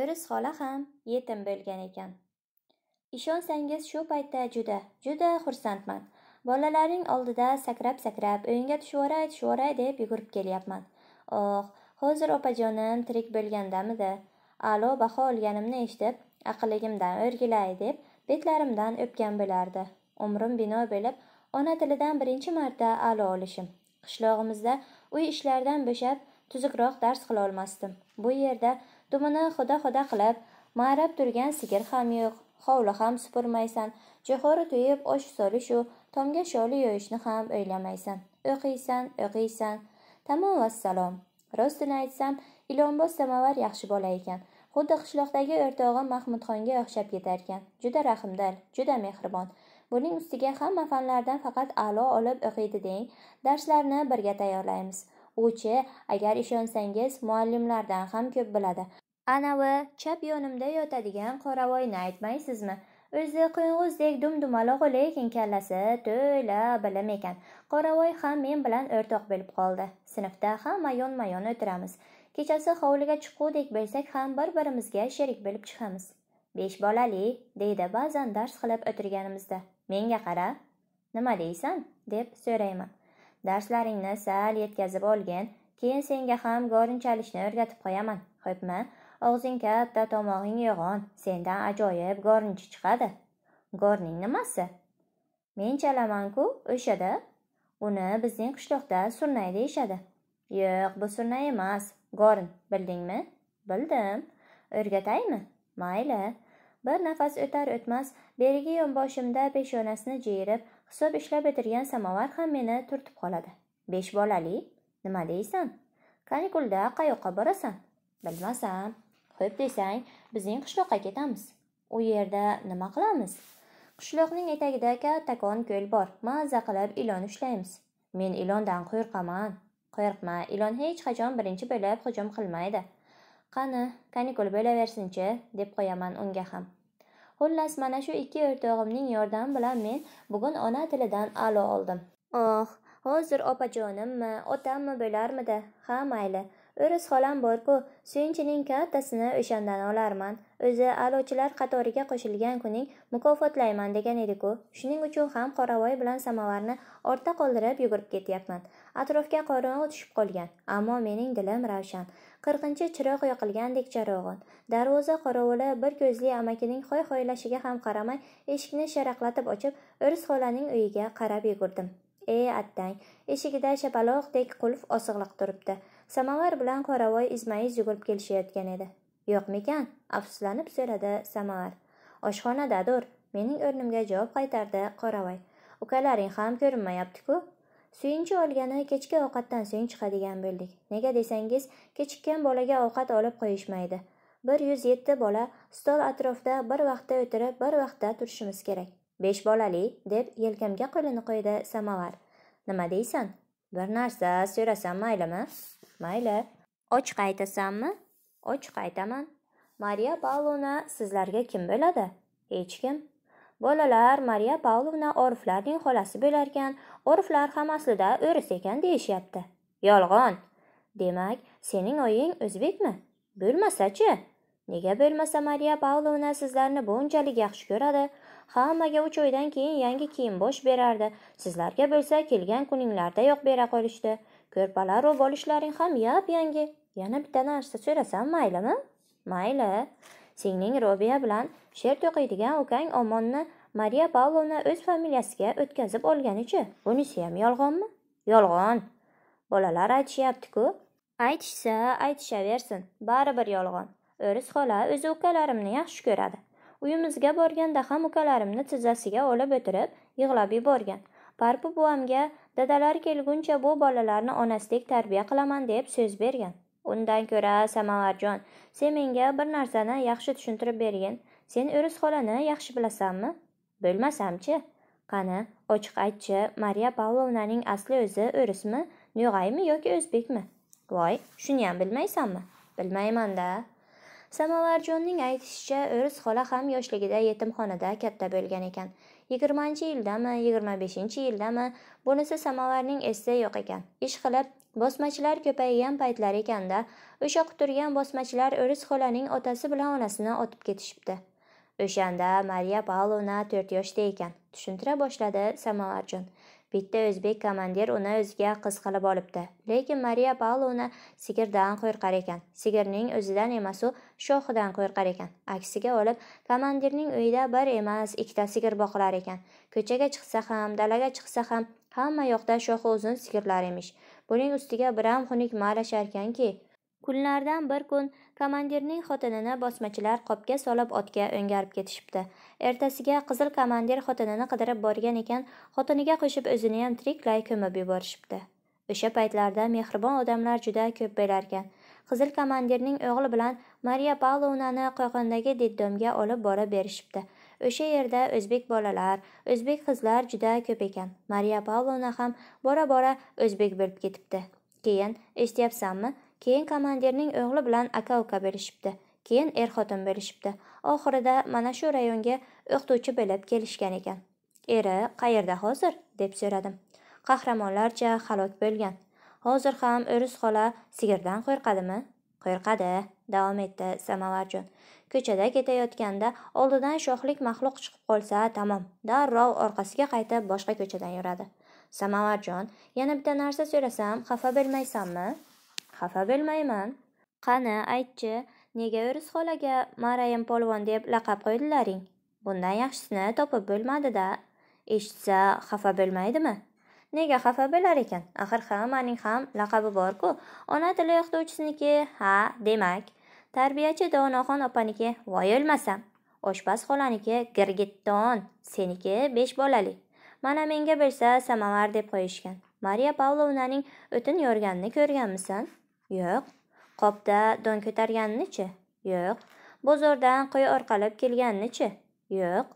o'ris xola ham yetim bo'lgan ekan ishonsangiz shu paytda juda juda xursandman bolalarning oldida sakrab sakrab o'yinga tushoray tushoray deb yugurib kelyapman oh hozir opajonim tirik bo'lgandamidi a'lo baho olganimni eshitib aqlligimdan o'rgilay deb betlarimdan o'pgan bo'lardi umrim bino bo'lib ona tilidan birinchi marta a'lo olishim qishlog'imizda uy ishlaridan bo'shab tuzukroq dars qilolmasdim bu yerda dumini xuda xuda qilib marab turgan sigir ham yo'q hovli ham supurmaysan jo'xori to'yib osh solishu tomga sholi yoyishni ham o'ylamaysan o'qiysan o'qiysan tamom vassalom rostini aytsam ilonboz samovar yaxshi bola ekan xuddi qishloqdagi o'rtog'im mahmudxonga o'xshab ketarkan juda rahmdil juda mehribon buning ustiga hamma fanlardan faqat a'lo olib o'qiydi deng darslarni birga tayyorlaymiz uchi agar ishonsangiz muallimlardan ham ko'p biladi anavi chap yonimda yotadigan qoravoyni aytmaysizmi o'zi qo'ng'izdek dumdumaloq lekin kallasi to'la bilim ekan qoravoy ham men bilan o'rtoq bo'lib qoldi sinfda hamma yonma yon o'tiramiz kechasi hovliga chiquvdek bo'lsak ham bir birimizga sherik bo'lib chiqamiz besh bolali deydi ba'zan dars qilib o'tirganimizda menga qara nima deysan deb so'rayman darslaringni sal yetkazib olgin keyin senga ham gorin chalishni o'rgatib qo'yaman xo'pmi og'zing katta tomog'ing yo'g'on sendan ajoyib go'rinchi chiqadi gorning nimasi men chalamanku o'shada uni bizning qishloqda surnay deyishadi yo'q bu surnay emas gorn bildingmi bildim o'rgataymi mayli bir nafas o'tar o'tmas berigi yonboshimda peshonasini jiyirib hisob ishlab o'tirgan samovar ham meni turtib qoladi besh bolali nima deysan kanikulda qayoqqa borasan bilmasam xo'p desang bizning qishloqqa ketamiz u yerda nima qilamiz qishloqning etagida kattakon ko'l bor mazza qilib ilon ushlaymiz men ilondan qo'rqaman qo'rqma ilon hech qachon birinchi bo'lib hujum qilmaydi qani kanikul bo'laversinchi deb qo'yaman unga ham xullas mana shu ikki o'rtog'imning yordami bilan men bugun ona tilidan alo oldim oh hozir opajonimmi otammi bo'larmidi ha mayli o'ris xolam bor-ku suyunchining kattasini o'shandan olarman o'zi a'lochilar qatoriga qo'shilgan kuning mukofotlayman degan edi-ku shuning uchun ham qoravoy bilan samovarni ortda qoldirib yugurib ketyapman atrofga qorong'i tushib qolgan ammo mening dilim ravshan qirqinchi chiroq yoqilgandek charog'on darvoza qorovuli bir ko'zli amakining hoy hoylashiga ham qaramay eshikni sharaqlatib ochib o'ris xolaning uyiga qarab yugurdim e attang eshigida shapaloqdek qulf osig'liq turibdi samovar bilan qoravoy izmayiz yugurib kelishayotgan edi yo'qmikan afsuslanib so'radi samovar oshxonadadur mening o'rnimga javob qaytardi qoravoy ukalaring ham ko'rinmayaptiku suyunchi olgani kechki ovqatdan so'ng chiqadigan bo'ldik nega desangiz kechikkan bolaga ovqat olib qo'yishmaydi bir yuz yetti bola stol atrofida bir vaqtda o'tirib bir vaqtda turishimiz kerak besh bolali deb yelkamga qo'lini qo'ydi samovar nima deysan bir narsa so'rasam maylimi mayli ochiq aytasanmi ochiq aytaman mariya pavlovna sizlarga kim bo'ladi hech kim bolalar mariya pavlovna oriflarning xolasi bo'larkan oriflar ham aslida o'ris ekan deyishyapti yolg'on demak sening oying o'zbekmi bo'lmasachi nega bo'lmasa mariya pavlovna sizlarni bunchalik yaxshi ko'radi hammaga uch oydan keyin yangi kiyim bosh berardi sizlarga bo'lsa kelgan kuninglardayoq bera qolishdi ko'rpalaru bo'lishlaring ham yap yangi yana bitta narsa so'rasam maylimi mayli singling robiya bilan she'r to'qiydigan ukang omonni mariya pavlovna o'z familiyasiga o'tkazib olganichi ham yolg'onmi yolg'on bolalar aytishyaptiku aytishsa aytishaversin baribir yolg'on o'ris xola o'z ukalarimni yaxshi ko'radi uyimizga borganda ham ukalarimni tizzasiga olib o'tirib yig'lab yuborgan parpi buvamga dadalari kelguncha bu bolalarni onasidek tarbiya qilaman deb so'z bergan undan ko'ra samovarjon sen menga bir narsani yaxshi tushuntirib bergin sen o'ris xolani yaxshi bilasanmi bilmasamchi qani ochiq aytchi mariya pavlovnaning asli o'zi o'rismi no'g'aymi yoki o'zbekmi voy shuni ham bilmaysanmi bilmaymanda samovarjonning aytishicha o'ris xola ham yoshligida yetimxonada katta bo'lgan ekan 20 yildami 25 yildami bunisi samovarning esda yo'q ekan ish qilib bosmachilar ko'paygan paytlar ekanda o'sha quturgan bosmachilar o'ris xolaning otasi bilan onasini otib ketishibdi o'shanda mariya pavlovna 4 yoshda ekan tushuntira boshladi samovarjon bitta o'zbek komandir uni o'ziga qiz qilib olibdi lekin mariya pavlovna sigirdan qo'rqar ekan sigirning o'zidan emas u shoxidan qo'rqar ekan aksiga olib komandirning uyida bir emas ikkita sigir boqilar ekan ko'chaga chiqsa ham dalaga chiqsa ham hamma yoqda shoxi uzun sigirlar emish buning ustiga biram xunuk mala sharkanki kunlardan bir kun komandirning xotinini bosmachilar qopga solib otga o'ngarib ketishibdi ertasiga qizil komandir xotinini qidirib borgan ekan xotiniga qo'shib o'zini ham tiriklay ko'mib yuborishibdi o'sha paytlarda mehribon odamlar juda ko'p bo'larkan qizil komandirning o'g'li bilan mariya pavlovnani qo'qondagi diddomga olib borib berishibdi o'sha yerda o'zbek bolalar o'zbek qizlar juda ko'p ekan mariya pavlovna ham bora bora o'zbek bo'lib ketibdi keyin eshityapsanmi keyin komandirning o'g'li bilan aka uka bo'lishibdi keyin er xotin bo'lishibdi oxirida mana shu rayonga o'qituvchi bo'lib kelishgan ekan eri qayerda hozir deb so'radim qahramonlarcha halok bo'lgan hozir ham o'ris xola sigirdan qo'rqadimi qo'rqadi davom etdi samovarjon ko'chada ketayotganda oldidan shohlik maxluq chiqib qolsa tamom darrov orqasiga qaytib boshqa ko'chadan yuradi samovarjon yana bitta narsa so'rasam xafa bo'lmaysanmi xafa bo'lmayman qani aytchi nega o'ris xolaga marayim polvon deb laqab qo'ydilaring bundan yaxshisini topib bo'lmadida eshitsa xafa bo'lmaydimi nega xafa bo'lar ekan axir hammaning ham laqabi borku ona tili o'qituvchisiniki ha demak tarbiyachi donoxon opaniki voy o'lmasam oshpaz xolaniki girgitton seniki besh bolali mana menga bersa samovar deb qo'yishgan mariya pavlovnaning o'tin yorganini ko'rganmisan Yo'q. Qopda don ko'targanini-chi? Yo'q. Bozordan qo'y orqalab kelganini-chi? Yo'q.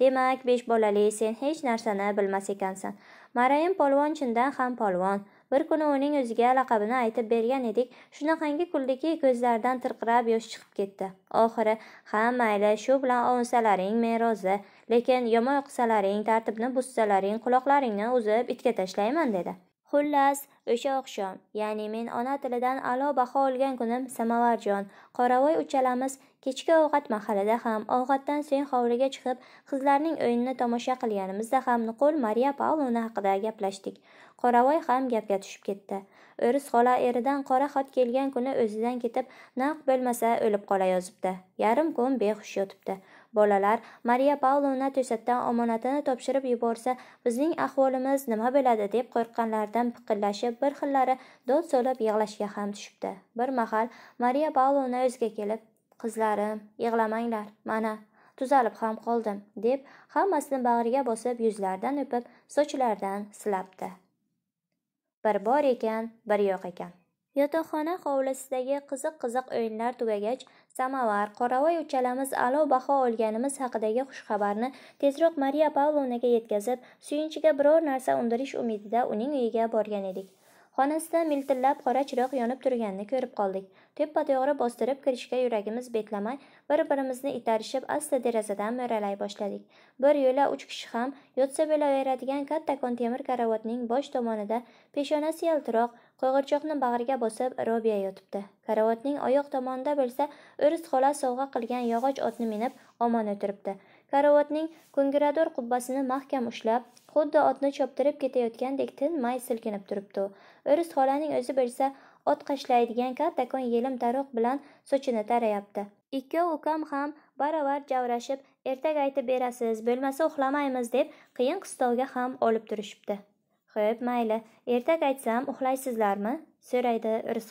Demak, besh bolali sen hech narsani bilmas ekansan. Marayim polvon chindan ham polvon. Bir kuni uning o'ziga laqabini aytib bergan edik. Shunaqangi kuldiki, ko'zlaridan tirqirab yosh chiqib ketdi. Oxiri, "Ha, mayli, shu bilan ovsalaring men rozi, lekin yomon o'qisalaring, tartibni buzsalaring, quloqlaringni uzib itga tashlayman" dedi. Xullas, o'sha oqshom, ya'ni men ona tilidan a'lo baho olgan kunim Samavarjon, Qoravoy uchalamiz kechki ovqat mahalida ham, ovqatdan so'ng hovliga chiqib, qizlarning o'yinini tomosha qilganimizda ham nuqul Mariya Pavlovna haqida gaplashdik. Qoravoy ham gapga tushib ketdi. O'ris xola eridan qora xat kelgan kuni o'zidan ketib, naq bo'lmasa o'lib qolayozibdi Yarim kun behush yotibdi. bolalar mariya pavlovna to'satdan omonatini topshirib yuborsa bizning ahvolimiz nima bo'ladi deb qo'rqqanlaridan piqillashib bir xillari dod solib yig'lashga ham tushibdi bir mahal mariya pavlovna o'ziga kelib qizlarim yig'lamanglar mana tuzalib ham qoldim deb hammasini bag'riga bosib yuzlaridan o'pib sochlaridan silabdi bir bor ekan bir yo'q ekan Yotoxona hovlisidagi qiziq qiziq o'yinlar tugagach samovar qoravoy uchalamiz a'lo baho olganimiz haqidagi xushxabarni tezroq mariya pavlovnaga yetkazib suyunchiga biror narsa undirish umidida uning uyiga borgan edik xonasida miltillab qora chiroq yonib turganini ko'rib qoldik teppa to'g'ri bostirib kirishga yuragimiz betlamay bir birimizni itarishib asta derazadan mo'ralay boshladik bir yo'la uch kishi ham yotsa bo'laveradigan kattakon temir karavotning bosh tomonida peshonasi yaltiroq qo'g'irchoqni bag'riga bosib robiya yotibdi karavotning oyoq tomonida bo'lsa o'ris xola sovg'a qilgan yog'och otni minib omon o'tiribdi karavotning ko'ngirador qubbasini mahkam ushlab xuddi otni choptirib ketayotgandek tinmay silkinib turibdi o'ris xolaning o'zi bo'lsa ot qashlaydigan kattakon yelim taroq bilan sochini tarayapti ikkov ukam ham baravar javrashib ertaga aytib berasiz bo'lmasa uxlamaymiz deb qiyin qistovga ham olib turishibdi xo'p mayli ertak aytsam uxlaysizlarmi so'raydi iris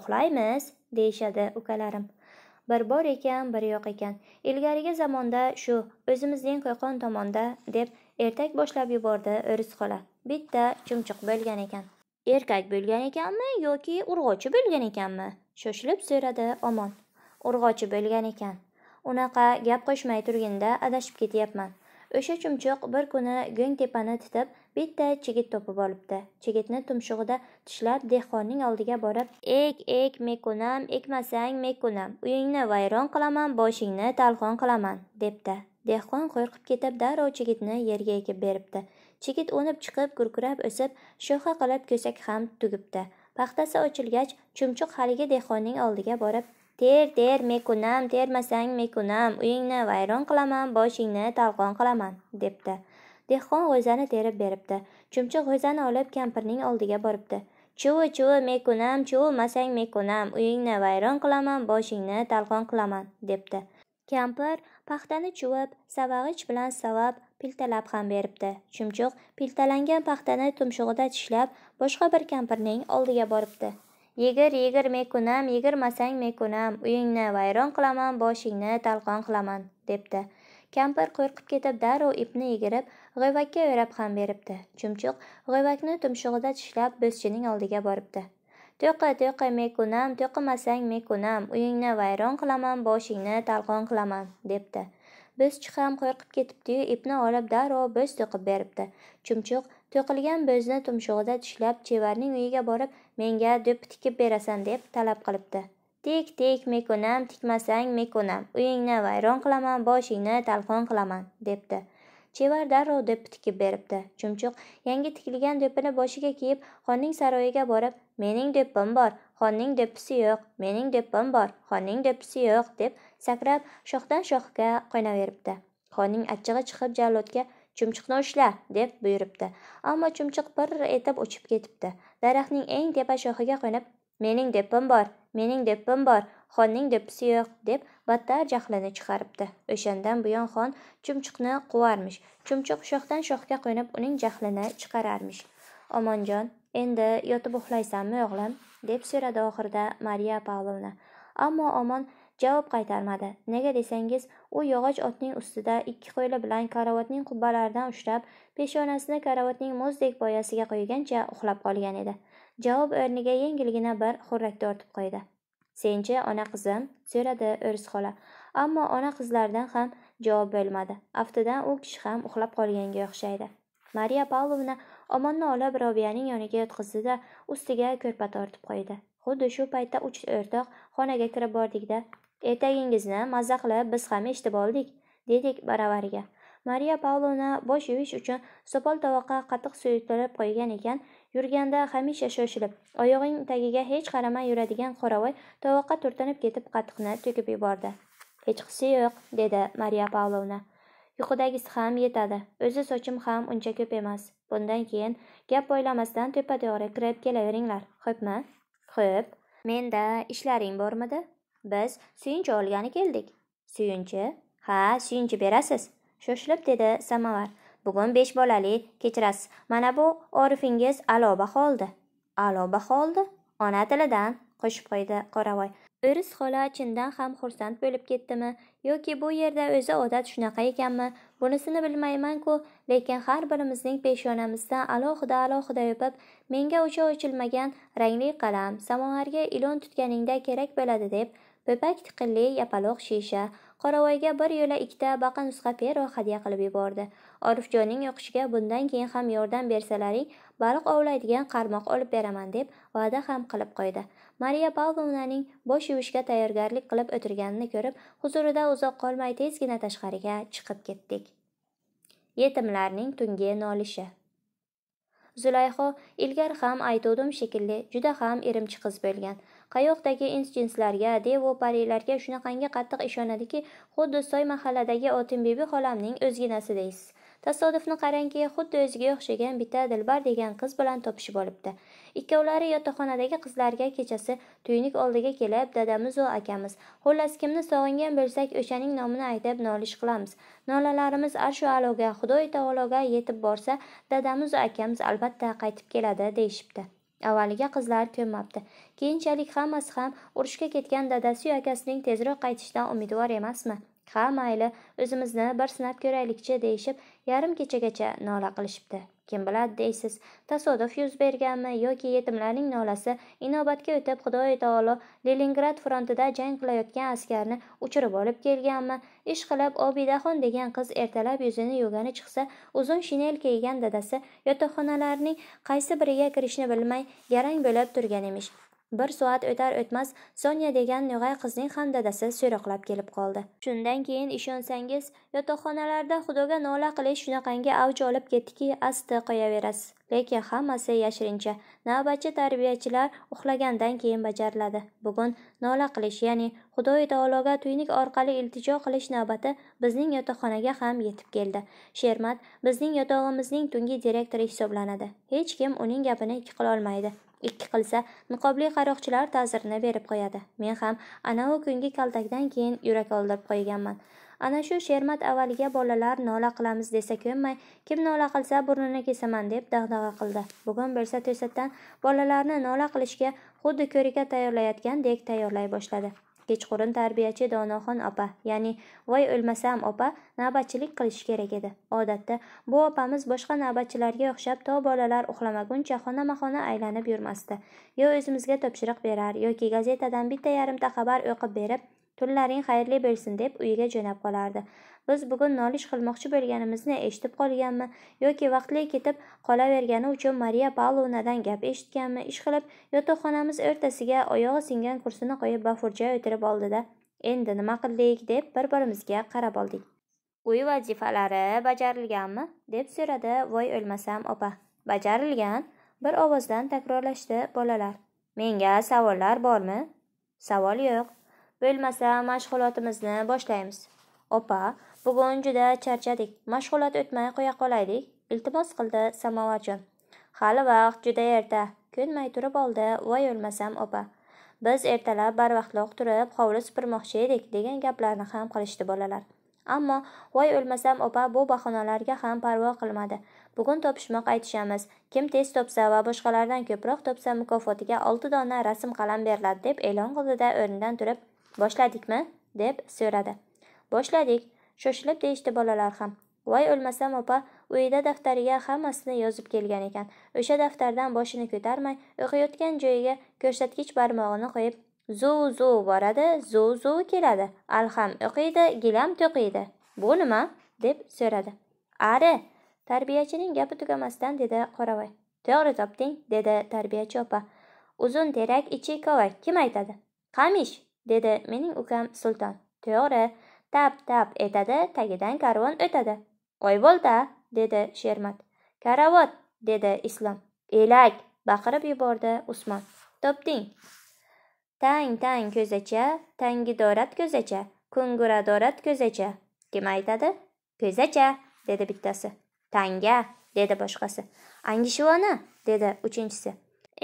uxlaymiz deyishadi ukalarim bir bor ekan bir yo'q ekan ilgarigi zamonda shu o'zimizning qo'qon tomonda deb ertak boshlab yubordi o'ris xola bitta chumchuq bo'lgan ekan erkak bo'lgan ekanmi yoki urg'ochi bo'lgan ekanmi shoshilib so'radi omon urg'ochi bo'lgan ekan unaqa gap qo'shmay turginda adashib ketyapman o'sha chumchuq bir kuni go'ng tepani titib bitta chigit topib olibdi chigitni tumshug'ida tishlab dehqonning oldiga borib ek ek mekunam ekmasang mekunam uyingni vayron qilaman boshingni talqon qilaman debdi dehqon qo'rqib ketib darrov chigitni yerga ekib beribdi chigit o'nib chiqib gurkurab o'sib shoxa qilib ko'sak ham tugibdi paxtasi ochilgach chumchuq haligi dehqonning oldiga borib ter ter mekunam termasang mekunam uyingni vayron qilaman boshingni talqon qilaman debdi dehqon g'o'zani terib beribdi chumchuq g'o'zani olib kampirning oldiga boribdi chuvi chuvi mekunam chuvimasang mekunam uyingni vayron qilaman boshingni talqon qilaman debdi kampir paxtani chuvib savag'ich bilan savab piltalab ham beribdi chumchuq piltalangan paxtani tumshug'ida tishlab boshqa bir kampirning oldiga boribdi yegir yegir mekunam yegirmasang mekunam uyingni vayron qilaman boshingni talqon qilaman debdi kampir qo'rqib ketib darrov ipni yigirib g'o'vakka o'rab ham beribdi chumchuq g'o'vakni tumshug'ida tishlab bo'zchining oldiga boribdi to'qi to'qi mekunam to'qimasang mekunam uyingni vayron qilaman boshingni talqon qilaman debdi bo'zchi ham qo'rqib ketibdiyu ipni olib darrov bo'z to'qib beribdi chumchuq to'qilgan bo'zni tumshug'ida tishlab chevarning uyiga borib menga do'p tikib berasan deb talab qilibdi tik tik mekunam tikmasang mekunam uyingni vayron qilaman boshingni talqon qilaman debdi chevar darrov deb tikib beribdi chumchuq yangi tikilgan do'ppini boshiga kiyib xonning saroyiga borib mening do'ppim bor xonning do'ppisi yo'q mening do'ppim bor xonning do'ppisi yo'q deb sakrab shoxdan shoxga qo'ynaveribdi xonning achchig'i chiqib jalodga chumchuqni ushla deb buyuribdi ammo chumchuq bir etib uchib ketibdi daraxtning eng tepa shoxiga qo'nib mening do'ppim bor mening do'ppim bor xonning do'ppisi yo'q deb battar jahlini chiqaribdi o'shandan buyon xon chumchuqni quvarmish chumchuq shoxdan shoxga qo'nib uning jahlini chiqararmish omonjon endi yotib uxlaysanmi o'g'lim deb so'radi oxirida mariya pavlovna ammo omon javob qaytarmadi nega desangiz u yog'och otning ustida ikki qo'li bilan karavotning qubbalaridan ushlab peshonasini karavotning muzdek poyasiga qo'ygancha uxlab qolgan edi javob o'rniga yengilgina bir xurrak tortib qo'ydi senchi ona qizim so'radi o'ris xola ammo ona qizlardan ham javob bo'lmadi aftidan u kishi ham uxlab qolganga o'xshaydi mariya pavlovna omonni olib robiyaning yoniga yotqizdi da ustiga ko'rpa tortib qo'ydi xuddi shu paytda uch o'rtoq xonaga kirib bordikda ertagingizni mazza qilib biz ham eshitib oldik dedik baravariga mariya pavlovna bosh yuvish uchun sopol tovoqqa qatiq suyultirib qo'ygan ekan yurganda hamisha shoshilib oyog'ing tagiga hech qaramay yuradigan qoravoy tovoqqa turtinib ketib qatiqni to'kib yubordi hech qisi yo'q dedi mariya pavlovna uyqudagisi ham yetadi o'zi sochim ham uncha ko'p emas bundan keyin gap o'ylamasdan tepa to'g'ri kirib kelaveringlar xo'pmi xo'p menda ishlaring bormidi biz suyunchi olgani keldik suyunchi ha suyunchi berasiz shoshilib dedi samovar bugun besh bolali kechirasiz mana bu orifingiz alobaho oldi alobaho oldi ona tilidan qo'shib qo'ydi qoravoy o'ris xola chindan ham xursand bo'lib ketdimi yoki bu yerda o'zi odat shunaqa ekanmi bunisini bilmayman-ku, lekin har birimizning peshonamizdan alohida alohida yopib menga o'sha ochilmagan rangli qalam samovarga ilon tutganingda kerak bo'ladi deb po'pak tiqilli yapaloq shisha qoravoyga bir yo'la ikkita baqa nusxa pero hadya qilib yubordi orifjonning o'qishiga bundan keyin ham yordam bersalaring baliq ovlaydigan qarmoq olib beraman deb va'da ham qilib qo'ydi mariya pavlovnaning bosh yuvishga tayyorgarlik qilib o'tirganini ko'rib huzurida uzoq qolmay tezgina tashqariga chiqib ketdik yetimlarning tungi nolishi zulayho ilgari ham aytuvdim shekilli juda ham irimchi qiz bo'lgan qayoqdagi ins jinslarga devu parilarga shunaqangi qattiq ishonadiki xuddi soy mahalladagi otimbibi xolamning o'zginasi deysiz tasodifni qarangki xuddi o'ziga o'xshagan bitta dilbar degan qiz bilan topishib olibdi ikkovlari yotoqxonadagi qizlarga kechasi tuynuk oldiga kelib dadamizu akamiz xullas kimni sog'ingan bo'lsak o'shaning nomini aytib nolish qilamiz nolalarimiz arshu aloga xudoy taologa yetib borsa dadamizu akamiz albatta qaytib keladi deyishibdi avvaliga qizlar ko'nmabdi keyinchalik hammasi ham urushga ketgan dadasi dadasiyu akasining tezroq qaytishidan umidvor emasmi ha mayli o'zimizni bir sinab ko'raylikchi deyishib yarim kechagacha nola qilishibdi kim biladi deysiz tasodif yuz berganmi yoki yetimlarning nolasi inobatga o'tib xudoyo taolo leningrad frontida jang qilayotgan askarni uchirib olib kelganmi ish qilib obidaxon degan qiz ertalab yuzini yuvgani chiqsa uzun shinel kiygan dadasi yotoqxonalarning qaysi biriga kirishni bilmay garang bo'lib turgan emish bir soat o'tar o'tmas sonya degan no'g'ay qizning ham dadasi so'roqlab kelib qoldi shundan keyin ishonsangiz yotoqxonalarda xudoga nola qilish shunaqangi avj olib ketdiki asti qo'yaverasiz lekin hammasi yashirincha navbatchi tarbiyachilar uxlagandan keyin bajariladi bugun nola qilish ya'ni xudoyi taologa tuynik orqali iltijo qilish navbati bizning yotoqxonaga ham yetib keldi shermat bizning yotog'imizning tungi direktori hisoblanadi hech kim uning gapini ikki qilolmaydi ikki qilsa niqobli qaroqchilar ta'zirini berib qo'yadi men ham anavi kungi kaltakdan keyin yurak oldirib qo'yganman ana shu shermat avvaliga bolalar nola qilamiz desa ko'nmay kim nola qilsa burnini kesaman deb dag'dag'a qildi bugun bo'lsa to'satdan bolalarni nola qilishga xuddi ko'rika tayyorlayotgandek tayyorlay boshladi kechqurun tarbiyachi donoxon opa ya'ni voy o'lmasam opa navbatchilik qilishi kerak edi odatda bu opamiz boshqa navbatchilarga o'xshab to bolalar uxlamaguncha xonama-xona aylanib yurmasdi yo o'zimizga topshiriq berar yoki gazetadan bitta yarimta xabar o'qib berib tunlaring xayrli bo'lsin deb uyiga jo'nab qolardi biz bugun nolish qilmoqchi bo'lganimizni eshitib qolganmi yoki vaqtli ketib qolavergani uchun mariya pavlovnadan gap eshitganmi ishqilib yotoqxonamiz o'rtasiga oyog'i singan kursini qo'yib bafurja o'tirib oldida endi nima qildik deb bir birimizga qarab oldik uy vazifalari bajarilganmi deb so'radi voy o'lmasam opa bajarilgan bir ovozdan takrorlashdi bolalar menga savollar bormi savol yo'q bo'lmasa mashg'ulotimizni boshlaymiz opa bugun juda charchadik mashg'ulot o'tmay qo'ya qolaylik iltimos qildi samovarjon hali vaqt juda erta ko'nmay turib oldi voy o'lmasam opa biz ertalab barvaqtloq turib hovli supurmoqchi edik degan gaplarni ham qilishdi bolalar ammo voy o'lmasam opa bu bahonalarga ham parvo qilmadi bugun topishmoq aytishamiz kim tez topsa va boshqalardan ko'proq topsa mukofotiga olti dona rasm qalam beriladi deb e'lon qildida o'rnidan turib boshladikmi deb so'radi boshladik shoshilib deyishdi bolalar ham voy o'lmasam opa uyida daftariga hammasini yozib kelgan ekan o'sha daftardan boshini ko'tarmay o'qiyotgan joyiga ko'rsatkich barmog'ini qo'yib zuv zuv boradi zuv zuv keladi alham o'qiydi gilam to'qiydi bu nima deb so'radi ari tarbiyachining gapi tugamasdan dedi qoravoy to'g'ri topding dedi tarbiyachi opa uzun terak ichi kovak kim aytadi qamish dedi mening ukam sulton to'g'ri tap tap etadi tagidan karvon o'tadi oy bo'ldi dedi shermat karavot dedi islom elak baqirib yubordi usmon topding tang tang ko'zacha tangidorat ko'zacha ko'nguradorat ko'zacha kim aytadi ko'zacha dedi bittasi tanga dedi boshqasi angishvona dedi uchinchisi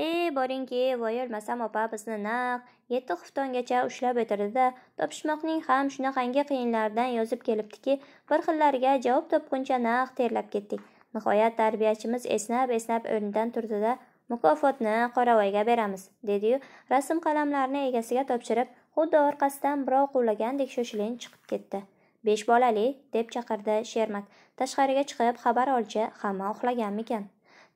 e boringki voy o'lmasam opa bizni naq yetti xuftongacha ushlab o'tirdida topishmoqning ham shunaqangi qiyinlaridan yozib kelibdiki bir xillariga javob topguncha naq terlab ketdik nihoyat tarbiyachimiz esnab esnab o'rnidan turdida mukofotni qoravoyga beramiz dediyu rasm qalamlarini egasiga topshirib xuddi orqasidan birov quvlagandek shoshilinch chiqib ketdi besh bolali deb chaqirdi shermak tashqariga chiqib xabar olchi hamma uxlaganmikan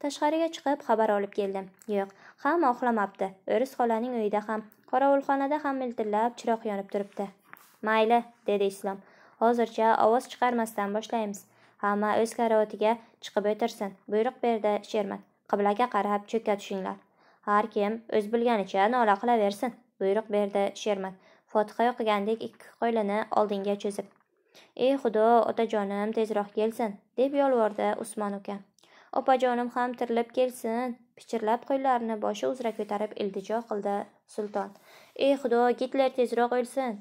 tashqariga chiqib xabar olib keldim yo'q hamma uxlamabdi o'ris xolaning uyida ham qorovulxonada ham miltillab chiroq yonib turibdi mayli dedi islom hozircha ovoz chiqarmasdan boshlaymiz hamma o'z karavotiga chiqib o'tirsin buyruq berdi shermat qiblaga qarab cho'kka tushinglar har kim o'z bilganicha nola qilaversin buyruq berdi shermat fotiha o'qigandek ikki qo'lini oldinga cho'zib ey xudo otajonim tezroq kelsin deb yolvordi usmon aka. opajonim ham tirilib kelsin pichirlab qo'llarini boshi uzra ko'tarib iltijo qildi sulton ey xudo gitler tezroq o'lsin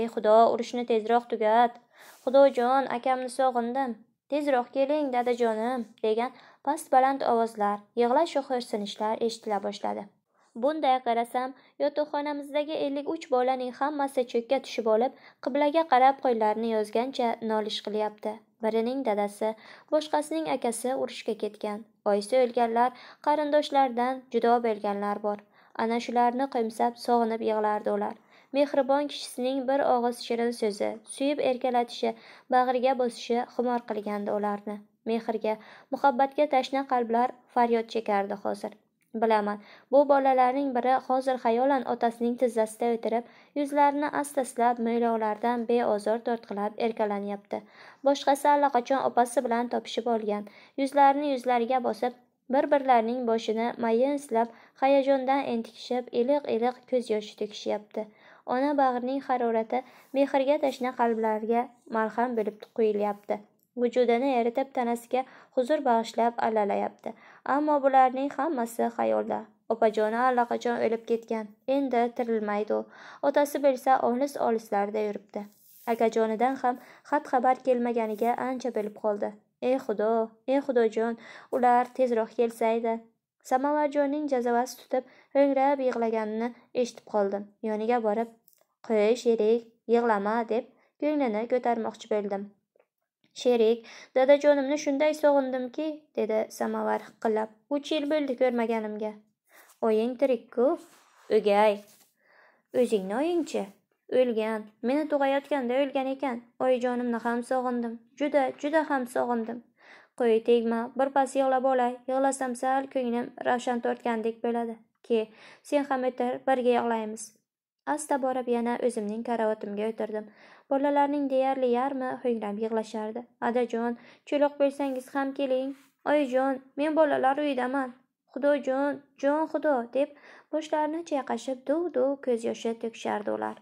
ey xudo urushni tezroq tugat xudojon akamni sog'indim tezroq keling dadajonim degan past baland ovozlar yig'lash va xo'rsinishlar eshitila boshladi bunday qarasam yotoqxonamizdagi ellik uch bolaning hammasi cho'kka tushib olib qiblaga qarab qo'llarini yozgancha nolish qilyapti birining dadasi boshqasining akasi urushga ketgan oyisi o'lganlar qarindoshlardan judo bo'lganlar bor ana shularni qo'msab sog'inib yig'lardi ular mehribon kishisining bir og'iz shirin so'zi suyib erkalatishi bag'riga bosishi xumor qilgandi ularni mehrga muhabbatga tashna qalblar faryod chekardi hozir Bilaman, bu bolalarning biri hozir xayolan otasining tizzasida o'tirib, yuzlarini astaslab mo'ylovlardan beozor tortqilab erkalanyapti. Boshqasi allaqachon opasi bilan topishib olgan, yuzlarini yuzlariga bosib, bir-birlarining boshini mayin silab hayajondan entikishib, iliq-iliq ko'z yoshi to'kishyapti. Ona bag'rining harorati mehrga tashna qalblarga malham bo'lib quyilyapti. vujudini eritib tanasiga huzur bag'ishlab allalayapti ammo bularning hammasi xayolda opajoni allaqachon o'lib ketgan endi tirilmaydi u otasi bilsa olis olislarda yuribdi akajonidan ham xat xabar kelmaganiga ancha bo'lib qoldi ey xudo ey xudojon ular tezroq kelsaydi samovarjonning jazavasi tutib ho'ngrab yig'laganini eshitib qoldim yoniga borib qo'y sherik yig'lama deb ko'nglini ko'tarmoqchi bo'ldim sherik dadajonimni shunday sog'indimki dedi samovar hiqillab uch yil bo'ldi ko'rmaganimga oying tirikku o'gay o'zingni oyingchi o'lgan meni tug'ayotganda o'lgan ekan oyijonimni ham sog'indim juda juda ham sog'indim qo'y tegma birpas yig'lab olay yig'lasam sal ko'nglim ravshan tortgandek bo'ladi ke sen ham o'tir birga yig'laymiz asta borib yana o'zimning karavotimga o'tirdim Bolalarning deyarli yarmi ho'ngrab yig'lashardi. "Adajon, cho'loq bo'lsangiz ham keling. Oyijon, men bolalar uyidaman. Xudojon, jon xudo" deb boshlarini chayqashib duv-duv ko'z yoshi to'kishardi ular.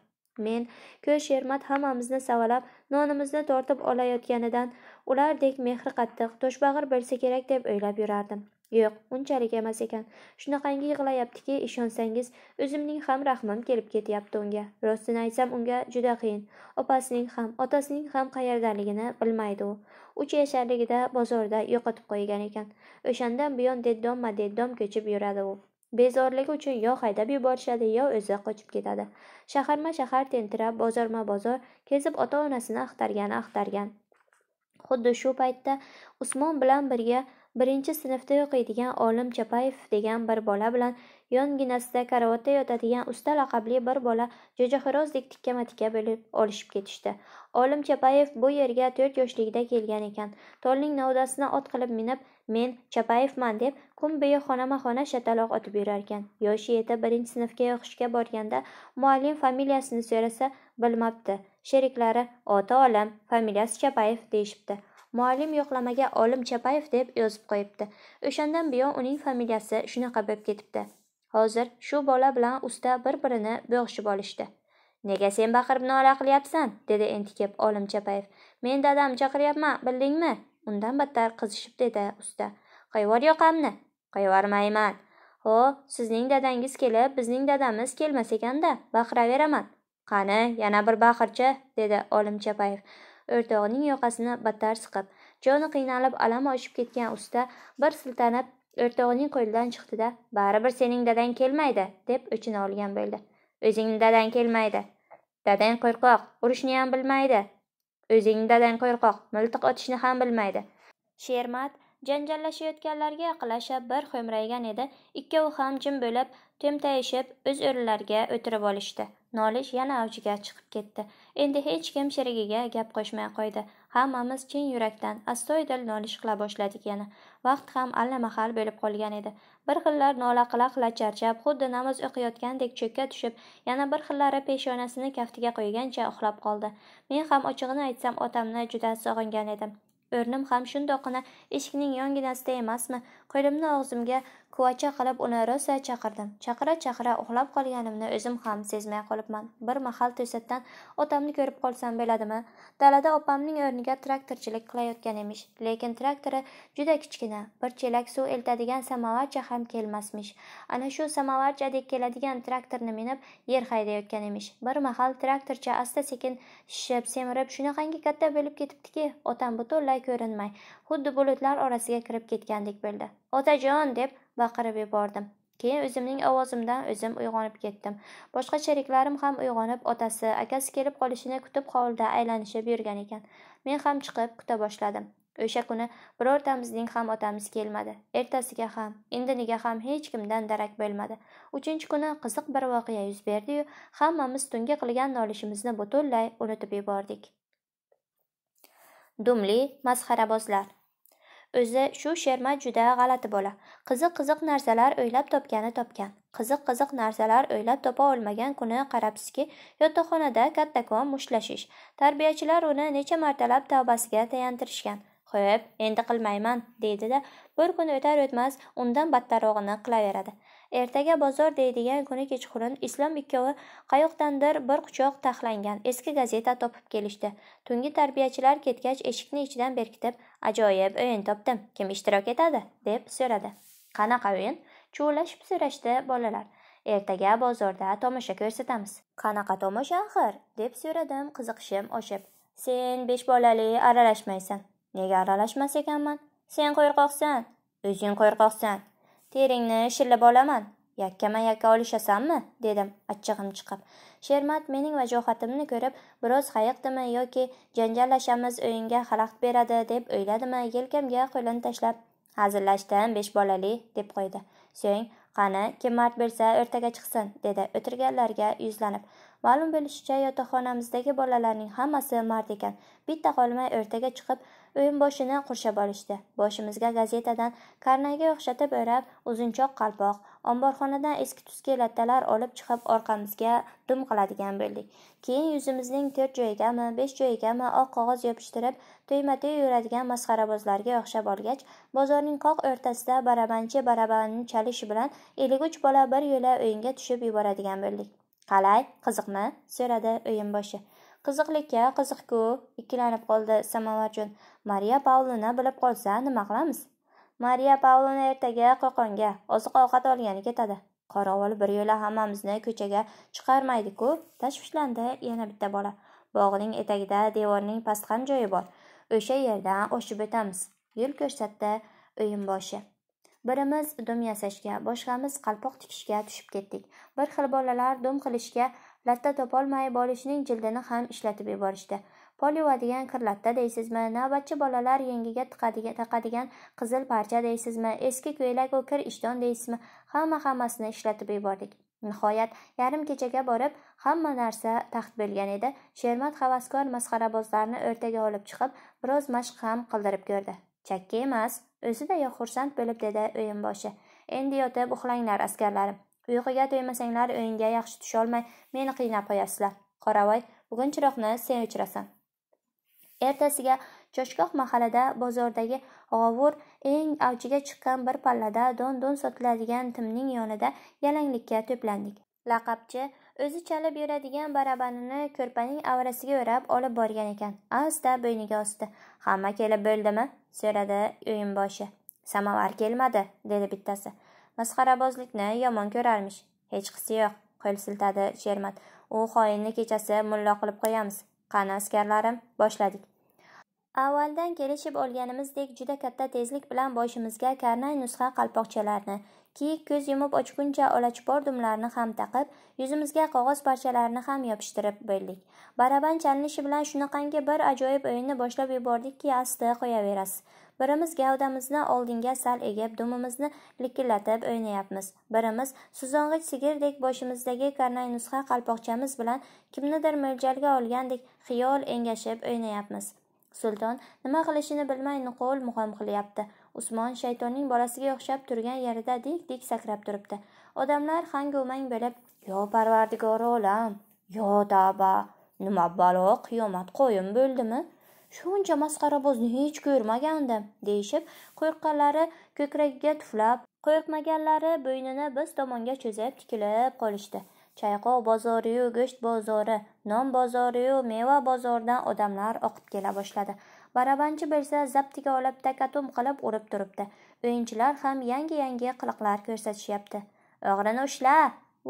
Men ko'z Shermat hammamizni savalab, nonimizni tortib olayotganidan ulardek mehri qattiq, toshbag'ir bo'lsa kerak deb o'ylab yurardim. yo'q unchalik emas ekan shunaqangi yig'layaptiki ishonsangiz o'zimning ham rahmim kelib ketyapti unga rostini aytsam unga juda qiyin opasining ham otasining ham qayerdaligini bilmaydi u uch yasharligida bozorda yo'qotib qo'ygan ekan o'shandan buyon deddomma deddom ko'chib yuradi u bezorligi uchun yo haydab yuborishadi yo o'zi qochib ketadi shaharma shahar tentirab bozorma bozor kezib ota onasini axtargan axtargan xuddi shu paytda usmon bilan birga birinchi sinfda o'qiydigan olim chapayev degan bir bola bilan yonginasida karavotda yotadigan usta laqabli bir bola jo'jaxo'rozdek tikkama tikka bo'lib olishib ketishdi olim chapayev bu yerga to'rt yoshligida kelgan ekan tolning novdasini ot qilib minib men chapayevman deb kun bo'yi xonama xona shataloq otib yurarkan yoshi yetib birinchi sinfga o'qishga borganda muallim familiyasini so'rasa bilmabdi sheriklari oti olim familiyasi chapayev deyishibdi muallim yo'qlamaga olim chapayev deb yozib qo'yibdi o'shandan buyon uning familiyasi shunaqa bo'lib ketibdi hozir shu bola bilan usta bir birini bo'g'ishib olishdi nega sen baqirib nola qilyapsan dedi entikib olim chapayev men dadam chaqiryapman bildingmi undan battar qizishib dedi usta qo'yvor yoqamni qo'yvormayman ho sizning dadangiz kelib bizning dadamiz kelmas ekanda baqiraveraman qani yana bir baqirchi dedi olim chapayev o'rtog'ining yoqasini battar siqib joni qiynalib alami oshib ketgan usta bir siltanib o'rtog'ining qo'lidan chiqdida baribir sening dadang kelmaydi deb o'chini olgan bo'ldi o'zingni dadang kelmaydi dadang qo'rqoq urishni ham bilmaydi o'zingni dadang qo'rqoq miltiq otishni ham bilmaydi shermat janjallashayotganlarga yaqinlashib bir xo'mraygan edi ikkovi ham jim bo'lib to'mtayishib o'z o'rinlariga o'tirib olishdi nolish yana avjiga chiqib ketdi endi hech kim sherigiga gap qo'shmay qo'ydi hammamiz chin yurakdan astoydil nolish qila boshladik yana vaqt ham allamahal bo'lib qolgan edi bir xillar nola qila qila charchab xuddi namoz o'qiyotgandek cho'kka tushib yana bir xillari peshonasini kaftiga qo'ygancha uxlab qoldi men ham ochig'ini aytsam otamni juda sog'ingan edim o'rnim ham shundoqqina eshikning yonginasida emasmi qo'limni og'zimga kuvacha qilib uni rosa chaqirdim chaqira chaqira uxlab qolganimni o'zim ham sezmay qolibman bir mahal to'satdan otamni ko'rib qolsam bo'ladimi dalada opamning o'rniga traktorchilik qilayotgan emish lekin traktori juda kichkina bir chelak suv eltadigan samovarcha ham kelmasmish ana shu samovarchadek keladigan traktorni minib yer haydayotgan emish bir mahal traktorcha asta sekin shishib semirib shunaqangi katta bo'lib ketibdiki otam butunlay ko'rinmay xuddi bulutlar orasiga kirib ketgandek bo'ldi otajon deb baqirib yubordim keyin o'zimning ovozimdan o'zim uyg'onib ketdim boshqa sheriklarim ham uyg'onib otasi akasi kelib qolishini kutib hovlida aylanishib yurgan ekan men ham chiqib kuta boshladim o'sha kuni birortamizning ham otamiz kelmadi ertasiga ham indiniga ham hech kimdan darak bo'lmadi uchinchi kuni qiziq bir voqea yuz berdiyu hammamiz tungi qilgan nolishimizni butunlay unutib yubordik dumli masxarabozlar o'zi shu sherma juda g'alati bola qiziq qiziq narsalar o'ylab topgani topgan qiziq qiziq narsalar o'ylab topa olmagan kuni qarabsizki yotoqxonada kattakon mushtlashish tarbiyachilar uni necha martalab tavbasiga tayantirishgan qo'yib endi qilmayman deydida bir kun o'tar o'tmas undan battarrog'ini qilaveradi ertaga bozor deydigan kuni kechqurun islom ikkovi qayoqdandir bir quchoq taxlangan eski gazeta topib kelishdi tungi tarbiyachilar ketgach eshikni ichidan berkitib ajoyib o'yin topdim kim ishtirok etadi deb so'radi qanaqa o'yin chuvlashib so'rashdi bolalar ertaga bozorda tomosha ko'rsatamiz qanaqa tomosha axir deb so'radim qiziqishim oshib sen besh bolali aralashmaysan nega aralashmas ekanman sen qo'rqoqsan o'zing qo'rqoqsan teringni shillab olaman yakkama yakka olishasanmi dedim achchig'im chiqib shermat mening vajohatimni ko'rib biroz hayiqdimi yoki janjallashamiz o'yinga xalaqit beradi deb o'yladimi yelkamga qo'lini tashlab hazillashdim besh bolali deb qo'ydi so'ng qani kim mard bo'lsa o'rtaga chiqsin dedi o'tirganlarga yuzlanib ma'lum bo'lishicha yotoqxonamizdagi bolalarning hammasi mard ekan bitta qolmay o'rtaga chiqib boshini qurshab olishdi boshimizga gazetadan karnayga o'xshatib o'rab uzunchoq qalpoq omborxonadan eski tuski lattalar olib chiqib orqamizga dum qiladigan bo'ldik keyin yuzimizning to'rt joyigami besh joyigami oq qog'oz yopishtirib to'yma to'y yuradigan masxarabozlarga o'xshab olgach bozorning qoq o'rtasida barabanchi barabanni chalish bilan ellik uch bola bir yo'la o'yinga tushib yuboradigan bo'ldik qalay qiziqmi so'radi o'yinboshi qiziqlikka qiziqku ikkilanib qoldi samovarjon mariya pavlovna bilib qolsa nima qilamiz mariya pavlovna ertaga qo'qonga oziq ovqat olgani ketadi qorovul bir yo'la hammamizni ko'chaga chiqarmaydiku tashvishlandi yana bitta bola bog'ning etagida devorning pastqam joyi bor o'sha yerdan o'shib o'tamiz yo'l ko'rsatdi o'yin boshi birimiz dum yasashga boshqamiz qalpoq tikishga tushib ketdik bir xil bolalar dum qilishga latta topolmay bolishning jildini ham ishlatib yuborishdi poliva degan latta deysizmi navbatchi bolalar yengiga tiqadigan taqadigan qizil parcha deysizmi eski ko'ylagu kir ishton deysizmi hamma hammasini ishlatib yubordik nihoyat yarim kechaga borib hamma narsa taxt bo'lgan edi shermat havaskor masxarabozlarni o'rtaga olib chiqib biroz mashq ham qildirib ko'rdi chakki emas o'zidayoq xursand bo'lib dedi o'yinboshi endi yotib uxlanglar askarlarim Uyquga to'ymasanglar o'yinga yaxshi tusholmay meni qiynab qo'yasizlar. Qoravoy, bugun chiroqni sen o'chirasan. Ertasiga Choshgoh mahallada bozordagi g'ovur eng avjiga chiqqan bir pallada don-don sotiladigan timning yonida yalanglikka to'plandik. Laqabchi o'zi chalib yuradigan barabanini ko'rpaning avrasiga o'rab olib borgan ekan. Asta bo'yniga osdi. "Hamma kelib bo'ldimi?" so'radi o'yinboshi. "Samovar kelmadi", dedi bittasi. masxarabozlikni yomon ko'rarmish hech qisi yo'q qo'l siltadi shermat u xoinni kechasi mullo qilib qo'yamiz qani askarlarim boshladik avvaldan kelishib olganimizdek juda katta tezlik bilan boshimizga karnay nusxa qalpoqchalarni kiyik ko'z yumib ochguncha olachipor dumlarni ham taqib yuzimizga qog'oz parchalarini ham yopishtirib bo'ldik baraban chalinishi bilan shunaqangi bir ajoyib o'yinni boshlab yubordikki asti qo'yaverasiz birimiz gavdamizni oldinga sal egib dumimizni likillatib o'ynayapmiz birimiz suzong'ich sigirdek boshimizdagi karnay nusxa qalpoqchamiz bilan kimnidir mo'ljalga olgandek xiyol engashib o'ynayapmiz sulton nima qilishini bilmay nuqul muhim qilyapti usmon shaytonning bolasiga o'xshab turgan yerida dik dik sakrab turibdi odamlar hangu mang bo'lib yo parvardigor olam yo tavba nima balo qiyomat qo'yim bo'ldimi shuncha masxarabozni hech ko'rmagandim deyishib qo'rqqanlari ko'kragiga tuflab qo'rqmaganlari bo'ynini biz tomonga cho'zib tikilib qolishdi chayqov bozoriyu go'sht bozori non bozoriyu meva bozoridan odamlar oqib kela boshladi barabanchi bo'lsa zaptiga olib takatum qilib urib turibdi o'yinchilar ham yangi yangi qiliqlar ko'rsatishyapti o'g'rini ushla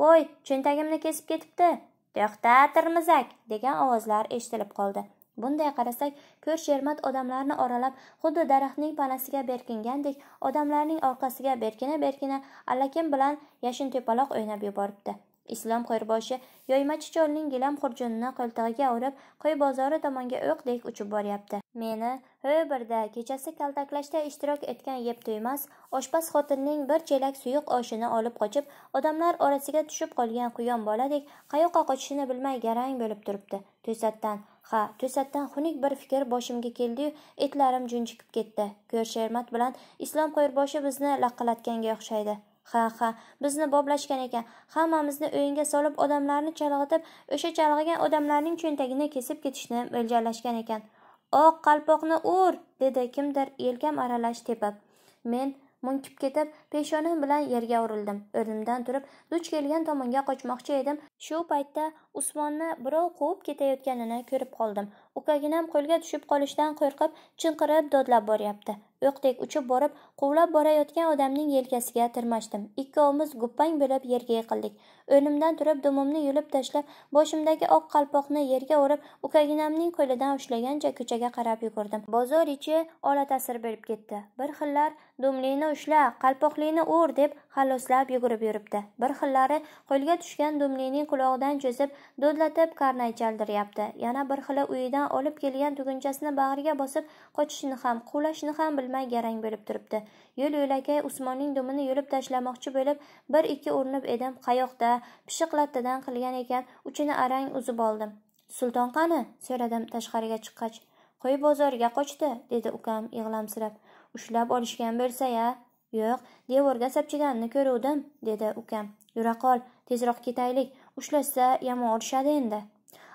voy cho'ntagimni kesib ketibdi to'xta tirmizak degan ovozlar eshitilib qoldi bunday qarasak ko'r shermat odamlarni oralab xuddi daraxtning panasiga berkingandek odamlarning orqasiga berkina berkina allakim bilan yashin tepaloq o'ynab yuboribdi islom qo'yrboshi yoymachi cholning gilam xurjunini qo'ltig'iga urib qo'y bozori tomonga o'qdek uchib boryapti meni ho'y birda kechasi kaltaklashda ishtirok etgan yeb to'ymas oshpaz xotinning bir chelak suyuq oshini olib qochib odamlar orasiga tushib qolgan quyon boladek qayoqqa qochishini bilmay garang bo'lib turibdi to'satdan ha to'satdan xunuk bir fikr boshimga keldiyu etlarim junjikib ketdi ko'r shermat bilan islom qo'yirboshi bizni laqqalatganga o'xshaydi ha ha bizni boblashgan ekan hammamizni o'yinga solib odamlarni chalg'itib o'sha chalg'igan odamlarning cho'ntagini kesib ketishni mo'ljallashgan ekan oq qalpoqni ur dedi kimdir yelkam aralash tepib men munkib ketib peshonam bilan yerga urildim o'rnimdan turib duch kelgan tomonga qochmoqchi edim shu paytda usmonni birov quvib ketayotganini ko'rib qoldim ukaginam qo'lga tushib qolishdan qo'rqib chinqirib dodlab boryapti o'qdek uchib borib quvlab borayotgan odamning yelkasiga tirmashdim ikkovimiz guppang bo'lib yerga yiqildik o'rnimdan turib dumimni yulib tashlab boshimdagi oq qalpoqni yerga urib ukaginamning qo'lidan ushlagancha ko'chaga qarab yugurdim bozor ichi ola ta'sir bo'lib ketdi bir xillar dumlini ushla qalpoqlini ur deb halloslab yugurib yuribdi bir xillari qo'lga tushgan dumlining qulog'idan cho'zib do'dlatib karnay chaldiryapti yana bir xili uyidan olib kelgan tugunchasini bag'riga bosib qochishni ham quvlashni ham bilmay garang bo'lib turibdi yo'l yo'lakay usmonning dumini yulib tashlamoqchi bo'lib bir ikki urinib edim qayoqda pishiq lattadan qilgan ekan uchini arang uzib oldim sulton qani so'radim tashqariga chiqqach qo'y bozoriga qochdi dedi ukam yig'lamsirab ushlab olishgan bo'lsa ya yo'q devorga sapchiganini ko'ruvdim dedi ukam yura qol tezroq ketaylik ushlashsa yomon urishadi endi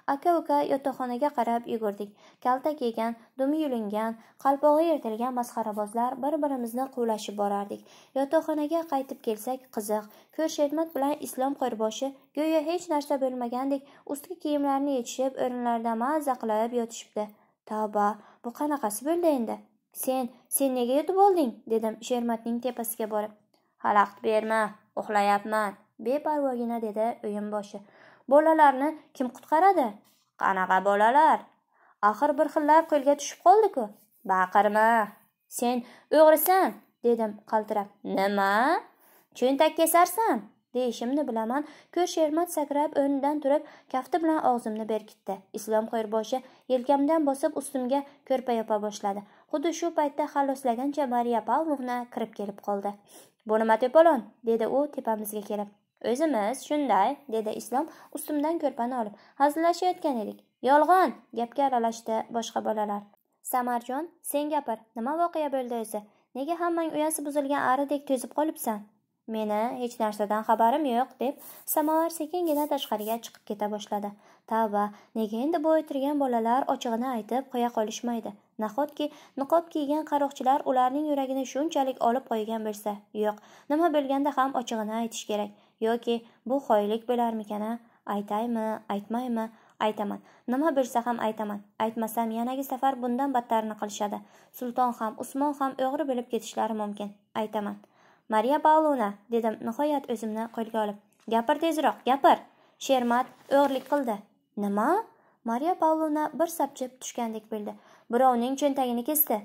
aka uka yotoqxonaga qarab yugurdik kalta kiygan dumi yulingan qalpog'i yirtilgan masxarabozlar bir birimizni quvlashib borardik yotoqxonaga qaytib kelsak qiziq ko'rshedmat bilan islom qo'rboshi go'yo hech narsa bo'lmagandek ustki kiyimlarini yechishib o'rinlarida maza qilib yotishibdi tavba bu qanaqasi bo'ldi endi sen sen nega yotib olding dedim shermatning tepasiga borib xalaqit berma uxlayapman beparvogina dedi boshi bolalarni kim qutqaradi qanaqa bolalar axir bir xillar qo'lga tushib qoldi-ku. Baqirma. Sen o'g'risan, dedim qaltirab. Nima? Cho'ntak kesarsan, deyishimni bilaman. Ko'sh Shermat sakrab o'rnidan turib, kafti bilan og'zimni berkitdi. Islom qo'rboshi yelkamdan bosib ustimga ko'rpa yopa boshladi. Xuddi shu paytda xaloslagancha Mariya Pavlovna kirib kelib qoldi. "Bu nima tepalon?" dedi u tepamizga kelib. o'zimiz shunday dedi islom ustimdan ko'rpani olib hazillashayotgan edik yolg'on gapga aralashdi boshqa bolalar samarjon sen gapir nima voqea bo'ldi o'zi nega hammang uyasi buzilgan aridek to'zib qolibsan meni hech narsadan xabarim yo'q deb samovar sekingina tashqariga chiqib keta boshladi tavba nega endi bu o'tirgan bolalar ochig'ini aytib qo'ya qolishmaydi nahotki niqob kiygan qaroqchilar ularning yuragini shunchalik olib qo'ygan bo'lsa yo'q nima bo'lganda ham ochig'ini aytish kerak yoki bu xoylik bo'larmikan a aytaymi aytmaymi aytaman nima bo'lsa ham aytaman aytmasam yanagi safar bundan battarini qilishadi sulton ham usmon ham o'g'ri bo'lib ketishlari mumkin aytaman mariya pavlovna dedim nihoyat o'zimni qo'lga olib gapir tezroq gapir shermat o'g'irlik qildi nima mariya pavlovna bir sapchib tushgandek bo'ldi birovning cho'ntagini kesdi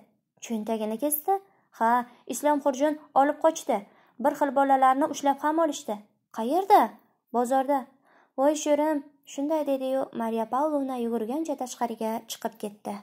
cho'ntagini kesdi ha islom xurjun olib qochdi bir xil bolalarni ushlab ham olishdi qayerda bozorda voy sho'rim shunday dediyu mariya pavlovna yugurgancha tashqariga chiqib ketdi